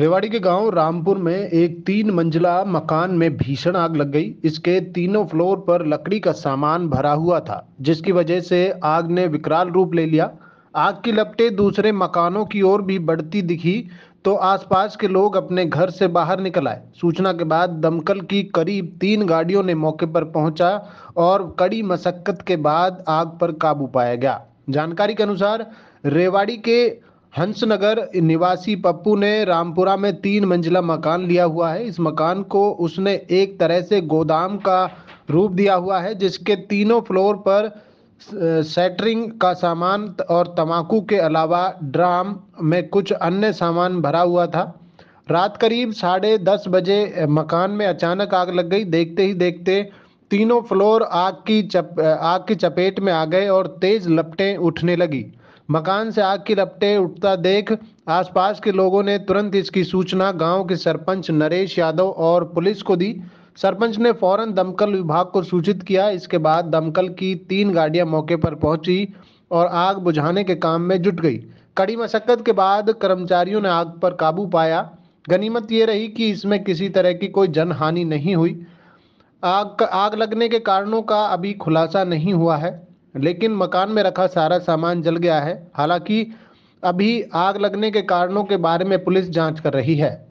रेवाड़ी के गांव रामपुर में एक तीन मंजिला मकान में भीषण आग लग गई इसके तीनों फ्लोर पर लकड़ी का सामान भरा हुआ था जिसकी वजह से आग ने विकराल रूप ले लिया आग की लपटें दूसरे मकानों की ओर भी बढ़ती दिखी तो आसपास के लोग अपने घर से बाहर निकल आए सूचना के बाद दमकल की करीब तीन गाड़ियों ने मौके पर पहुंचा और कड़ी मशक्कत के बाद आग पर काबू पाया गया जानकारी के अनुसार रेवाड़ी के हंसनगर निवासी पप्पू ने रामपुरा में तीन मंजिला मकान लिया हुआ है इस मकान को उसने एक तरह से गोदाम का रूप दिया हुआ है जिसके तीनों फ्लोर पर सेटरिंग का सामान और तमाकू के अलावा ड्राम में कुछ अन्य सामान भरा हुआ था रात करीब साढ़े दस बजे मकान में अचानक आग लग गई देखते ही देखते तीनों फ्लोर आग की चप आग की चपेट में आ गए और तेज लपटें उठने लगी मकान से आग की लपटे उठता देख आसपास के लोगों ने तुरंत इसकी सूचना गांव के सरपंच नरेश यादव और पुलिस को दी सरपंच ने फौरन दमकल विभाग को सूचित किया इसके बाद दमकल की तीन गाड़ियां मौके पर पहुंची और आग बुझाने के काम में जुट गई कड़ी मशक्कत के बाद कर्मचारियों ने आग पर काबू पाया गनीमत ये रही कि इसमें किसी तरह की कोई जनहानि नहीं हुई आग आग लगने के कारणों का अभी खुलासा नहीं हुआ है लेकिन मकान में रखा सारा सामान जल गया है हालांकि अभी आग लगने के कारणों के बारे में पुलिस जांच कर रही है